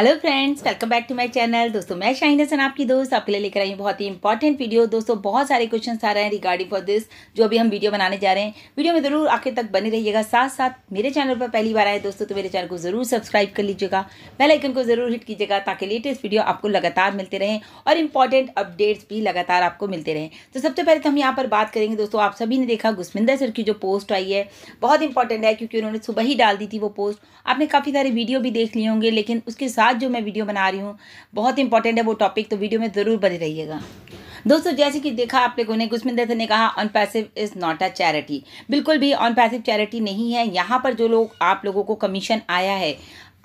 hello friends welcome back to my channel दोस्तों मैं शाहिन हसन आपकी दोस्त आपके लिए लेकर आई हूँ बहुत ही इंपॉर्टेंट वीडियो दोस्तों बहुत सारे क्वेश्चन आ रहे हैं रिगार्डिंग फॉर दिस जो अभी हम वीडियो बनाने जा रहे हैं वीडियो में ज़रूर आखिर तक बने रहिएगा साथ साथ मेरे चैनल पर पहली बार आए दोस्तों तो मेरे चैनल को ज़रूर सब्सक्राइब कर लीजिएगा बेलाइकन को ज़रूर हिट कीजिएगा ताकि लेटेस्ट वीडियो आपको लगातार मिलते रहें और इंपॉर्टेंट अपडेट्स भी लगातार आपको मिलते रहें तो सबसे पहले तो हम यहाँ पर बात करेंगे दोस्तों आप सभी ने देखा गुस्मिंदर सर की जो पोस्ट आई है बहुत इंपॉर्टेंट है क्योंकि उन्होंने सुबह ही डाल दी थी वो पोस्ट आपने काफ़ी सारे वीडियो भी देख लिए होंगे लेकिन उसके साथ आज जो मैं वीडियो बना रही हूँ बहुत इंपॉर्टेंट है वो टॉपिक तो वीडियो में ज़रूर बने रहिएगा दोस्तों जैसे कि देखा आप लोगों ने ने कहा on passive is not a charity बिल्कुल भी ऑन पैसिव चैरिटी नहीं है यहाँ पर जो लोग आप लोगों को कमीशन आया है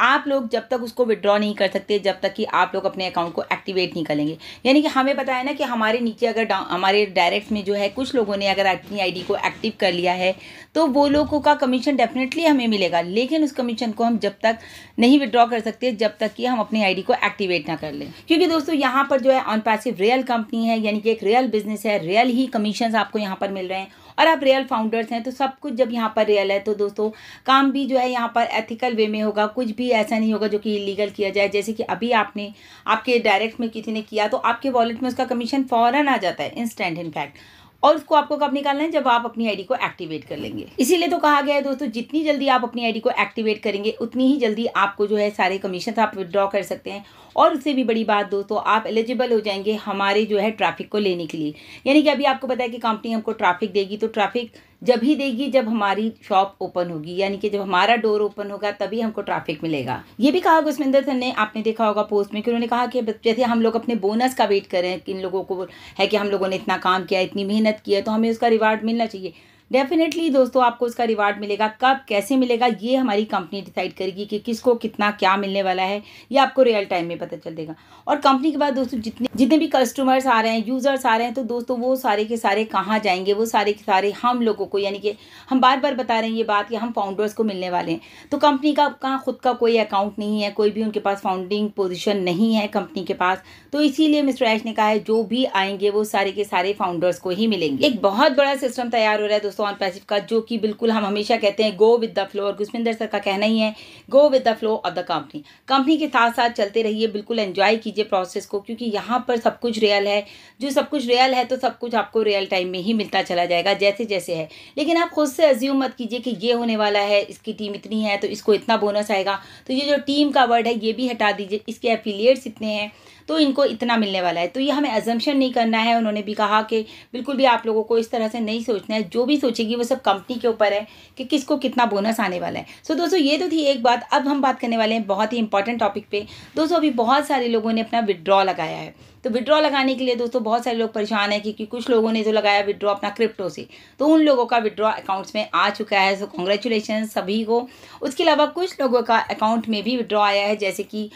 आप लोग जब तक उसको विड्रॉ नहीं कर सकते जब तक कि आप लोग अपने अकाउंट को एक्टिवेट नहीं करेंगे यानी कि हमें पता है ना कि हमारे नीचे अगर हमारे डायरेक्ट में जो है कुछ लोगों ने अगर अपनी आईडी को एक्टिव कर लिया है तो वो लोगों का कमीशन डेफिनेटली हमें मिलेगा लेकिन उस कमीशन को हम जब तक नहीं विड्रॉ कर सकते जब तक कि हम अपनी आई को एक्टिवेट ना कर लें क्योंकि दोस्तों यहाँ पर जो है ऑन पैसिव रियल कंपनी है यानी कि एक रियल बिजनेस है रियल ही कमीशन आपको यहाँ पर मिल रहे हैं और आप रियल फाउंडर्स हैं तो सब कुछ जब यहाँ पर रियल है तो दोस्तों काम भी जो है यहाँ पर एथिकल वे में होगा कुछ भी ऐसा नहीं होगा जो कि इलीगल किया जाए जैसे कि अभी आपने आपके डायरेक्ट में किसी ने किया तो आपके वॉलेट में उसका कमीशन फ़ौरन आ जाता है इंस्टेंट इनफैक्ट और उसको आपको कब निकालना है जब आप अपनी आईडी को एक्टिवेट कर लेंगे इसीलिए तो कहा गया है दोस्तों जितनी जल्दी आप अपनी आईडी को एक्टिवेट करेंगे उतनी ही जल्दी आपको जो है सारे कमीशन आप विदड्रॉ कर सकते हैं और उससे भी बड़ी बात दोस्तों आप एलिजिबल हो जाएंगे हमारे जो है ट्रैफिक को लेने के लिए यानी कि अभी आपको पता है कि कंपनी हमको ट्रैफिक देगी तो ट्रैफिक जब ही देगी जब हमारी शॉप ओपन होगी यानी कि जब हमारा डोर ओपन होगा तभी हमको ट्रैफिक मिलेगा ये भी कहा गुस्मिंदर सर ने आपने देखा होगा पोस्ट में कि उन्होंने कहा कि जैसे हम लोग अपने बोनस का वेट करें रहे इन लोगों को है कि हम लोगों ने इतना काम किया इतनी मेहनत की है तो हमें उसका रिवार्ड मिलना चाहिए डेफिनेटली दोस्तों आपको उसका रिवार्ड मिलेगा कब कैसे मिलेगा ये हमारी कंपनी डिसाइड करेगी कि किसको कितना क्या मिलने वाला है ये आपको रियल टाइम में पता चल देगा और कंपनी के बाद दोस्तों जितने जितने भी कस्टमर्स आ रहे हैं यूज़र्स आ रहे हैं तो दोस्तों वो सारे के सारे कहाँ जाएंगे वो सारे के सारे हम लोगों को यानी कि हम बार बार बता रहे हैं ये बात कि हम फाउंडर्स को मिलने वाले हैं तो कंपनी का कहाँ खुद का कोई अकाउंट नहीं है कोई भी उनके पास फाउंडिंग पोजिशन नहीं है कंपनी के पास तो इसीलिए मिस्टर ऐश ने कहा है जो भी आएंगे वो सारे के सारे फाउंडर्स को ही मिलेंगे एक बहुत बड़ा सिस्टम तैयार हो रहा है दोस्तों ऑन पैसिव का जो कि बिल्कुल हम हमेशा कहते हैं गो विद द फ्लो और गुस्मिंदर सर का कहना ही है go with the flow of the company company के साथ साथ चलते रहिए बिल्कुल एंजॉय कीजिए प्रोसेस को क्योंकि यहाँ पर सब कुछ रियल है जो सब कुछ रियल है तो सब कुछ आपको रियल टाइम में ही मिलता चला जाएगा जैसे जैसे है लेकिन आप खुद से अज्यूम मत कीजिए कि ये होने वाला है इसकी टीम इतनी है तो इसको इतना बोनस आएगा तो ये जो टीम का वर्ड है ये भी हटा दीजिए इसके एफिलियट्स इतने हैं तो इनको इतना मिलने वाला है तो ये हमें एजम्पन नहीं करना है उन्होंने भी कहा कि बिल्कुल भी आप लोगों को इस तरह से नहीं सोचना है जो भी सोचेगी वो सब कंपनी के ऊपर है कि किसको कितना बोनस आने वाला है सो so, दोस्तों ये तो थी एक बात अब हम बात करने वाले हैं बहुत ही इंपॉर्टेंट टॉपिक पे दोस्तों अभी बहुत सारे लोगों ने अपना विड्रॉ लगाया है तो विड्रॉ लगाने के लिए दोस्तों बहुत सारे लोग परेशान है क्योंकि कुछ लोगों ने जो लगाया विड्रॉ अपना क्रिप्टो से तो उन लोगों का विड्रॉ अकाउंट्स में आ चुका है सो कॉन्ग्रेचुलेशन सभी को उसके अलावा कुछ लोगों का अकाउंट में भी विड्रॉ आया है जैसे कि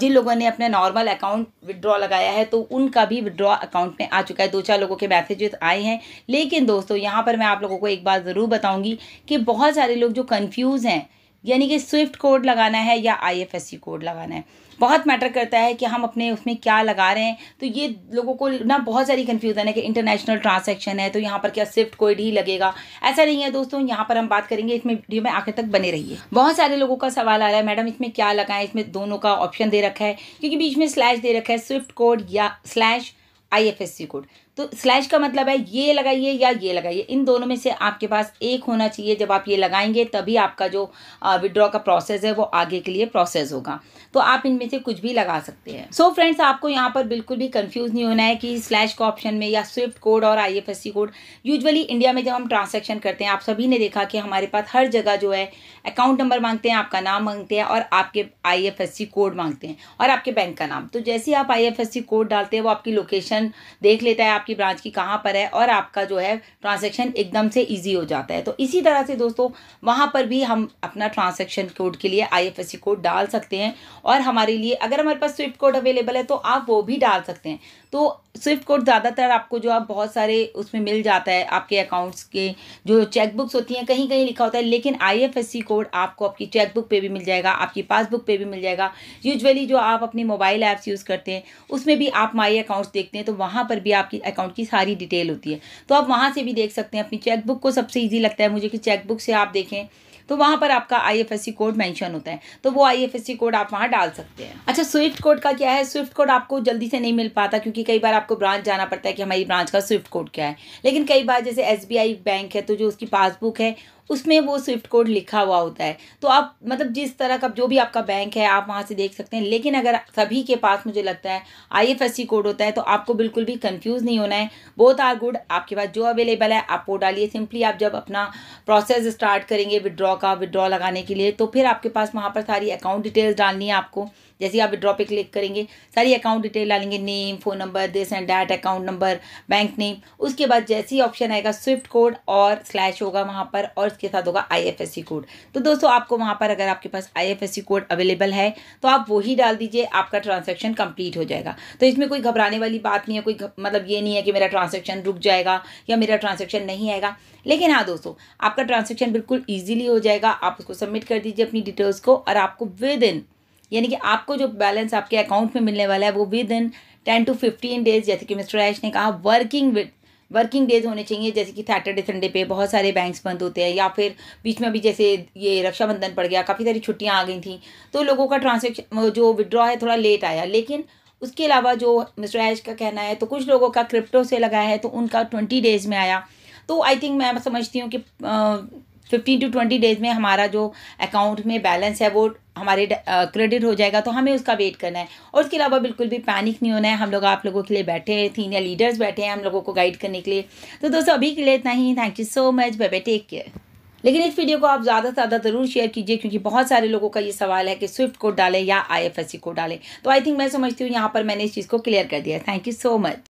जिन लोगों ने अपना नॉर्मल अकाउंट विड्रॉ लगाया है तो उनका भी विड्रॉ अकाउंट में आ चुका है दो चार लोगों के मैसेजेस आए हैं लेकिन दोस्तों यहाँ पर मैं आप लोगों को एक बात ज़रूर बताऊँगी कि बहुत सारे लोग जो कन्फ्यूज़ हैं यानी कि स्विफ्ट कोड लगाना है या आईएफएससी कोड लगाना है बहुत मैटर करता है कि हम अपने उसमें क्या लगा रहे हैं तो ये लोगों को ना बहुत सारी कन्फ्यूज़न है कि इंटरनेशनल ट्रांसैक्शन है तो यहाँ पर क्या स्विफ्ट कोड ही लगेगा ऐसा नहीं है दोस्तों यहाँ पर हम बात करेंगे इसमें वीडियो में आखिर तक बने रहिए बहुत सारे लोगों का सवाल आ रहा है मैडम इसमें क्या लगाएं इसमें दोनों का ऑप्शन दे रखा है क्योंकि बीच में स्लैश दे रखा है स्विफ्ट कोड या slash I F S C code तो स्लैश का मतलब है ये लगाइए या ये लगाइए इन दोनों में से आपके पास एक होना चाहिए जब आप ये लगाएंगे तभी आपका जो विड्रॉ का प्रोसेस है वो आगे के लिए प्रोसेस होगा तो आप इनमें से कुछ भी लगा सकते हैं सो so फ्रेंड्स आपको यहाँ पर बिल्कुल भी कंफ्यूज नहीं होना है कि स्लैश का ऑप्शन में या स्विफ्ट कोड और आई कोड यूजली इंडिया में जब हम ट्रांसैक्शन करते हैं आप सभी ने देखा कि हमारे पास हर जगह जो है अकाउंट नंबर मांगते हैं आपका नाम मांगते हैं और आपके आई कोड मांगते हैं और आपके बैंक का नाम तो जैसे आप आई कोड डालते हैं वो आपकी लोकेशन देख लेता है आपकी आपकी ब्रांच की कहाँ पर है और आपका जो है ट्रांजेक्शन एकदम से ईजी हो जाता है तो इसी तरह से दोस्तों वहाँ पर भी हम अपना ट्रांजेक्शन कोड के लिए आई कोड डाल सकते हैं और हमारे लिए अगर हमारे पास स्विफ्ट कोड अवेलेबल है तो आप वो भी डाल सकते हैं तो स्विफ्ट कोड ज़्यादातर आपको जो आप बहुत सारे उसमें मिल जाता है आपके अकाउंट्स के जो चेकबुक्स होती हैं कहीं कहीं लिखा होता है लेकिन आईएफएससी कोड आपको आपकी चेकबुक पे भी मिल जाएगा आपकी पासबुक पे भी मिल जाएगा यूजुअली जो आप अपने मोबाइल ऐप्स यूज़ करते हैं उसमें भी आप माई अकाउंट्स देखते हैं तो वहाँ पर भी आपकी अकाउंट की सारी डिटेल होती है तो आप वहाँ से भी देख सकते हैं अपनी चेकबुक को सबसे ईजी लगता है मुझे कि चेकबुक से आप देखें तो वहाँ पर आपका आईएफएससी कोड मेंशन होता है तो वो आईएफएससी कोड आप वहाँ डाल सकते हैं अच्छा स्विफ्ट कोड का क्या है स्विफ्ट कोड आपको जल्दी से नहीं मिल पाता क्योंकि कई बार आपको ब्रांच जाना पड़ता है कि हमारी ब्रांच का स्विफ्ट कोड क्या है लेकिन कई बार जैसे एस बैंक है तो जो उसकी पासबुक है उसमें वो स्विफ्ट कोड लिखा हुआ होता है तो आप मतलब जिस तरह का जो भी आपका बैंक है आप वहाँ से देख सकते हैं लेकिन अगर सभी के पास मुझे लगता है आई कोड होता है तो आपको बिल्कुल भी कन्फ्यूज़ नहीं होना है बोथ आर गुड आपके पास जो अवेलेबल है आप वो डालिए सिंपली आप जब अपना प्रोसेस स्टार्ट करेंगे विड्रॉ का विड्रॉ लगाने के लिए तो फिर आपके पास वहाँ पर सारी अकाउंट डिटेल्स डालनी है आपको जैसे आप विड्रॉ पे क्लिक करेंगे सारी अकाउंट डिटेल डालेंगे name phone number this and that account number bank name उसके बाद जैसे ही ऑप्शन आएगा स्विफ्ट कोड और स्लैश होगा वहाँ पर और उसके साथ होगा आई कोड तो दोस्तों आपको वहाँ पर अगर आपके पास आई कोड अवेलेबल है तो आप वही डाल दीजिए आपका ट्रांजेक्शन कंप्लीट हो जाएगा तो इसमें कोई घबराने वाली बात नहीं है कोई मतलब ये नहीं है कि मेरा ट्रांजेक्शन रुक जाएगा या मेरा ट्रांजेक्शन नहीं आएगा लेकिन हाँ दोस्तों आपका ट्रांजेक्शन बिल्कुल ईजिली हो जाएगा आप उसको सबमिट कर दीजिए अपनी डिटेल्स को और आपको विद इन यानी कि आपको जो बैलेंस आपके अकाउंट में मिलने वाला है वो within ten to fifteen days जैसे कि मिस्टर ऐश ने कहा वर्किंग विद वर्किंग डेज होने चाहिए जैसे कि सैटरडे संडे पे बहुत सारे बैंक्स बंद होते हैं या फिर बीच में अभी जैसे ये रक्षाबंधन पड़ गया काफ़ी सारी छुट्टियां आ गई थी तो लोगों का ट्रांजेक्शन जो विड्रॉ है थोड़ा लेट आया लेकिन उसके अलावा जो मिस्टर ऐश का कहना है तो कुछ लोगों का क्रिप्टो से लगा है तो उनका ट्वेंटी डेज में आया तो आई थिंक मैं समझती हूँ कि फिफ्टीन टू ट्वेंटी डेज़ में हमारा जो अकाउंट में बैलेंस है वो हमारे क्रेडिट हो जाएगा तो हमें उसका वेट करना है और उसके अलावा बिल्कुल भी पैनिक नहीं होना है हम लोग आप लोगों के लिए बैठे हैं सीनियर लीडर्स बैठे हैं हम लोगों को गाइड करने के लिए तो दोस्तों अभी के लिए इतना ही thank you so much bye bye take care लेकिन इस वीडियो को आप ज़्यादा से ज़्यादा ज़रूर शेयर कीजिए क्योंकि बहुत सारे लोगों का ये सवाल है कि स्विफ्ट कोड डालें या I F S C code डालें तो आई थिंक मैं समझती हूँ यहाँ पर मैंने इस चीज़ को क्लियर कर दिया थैंक यू सो मच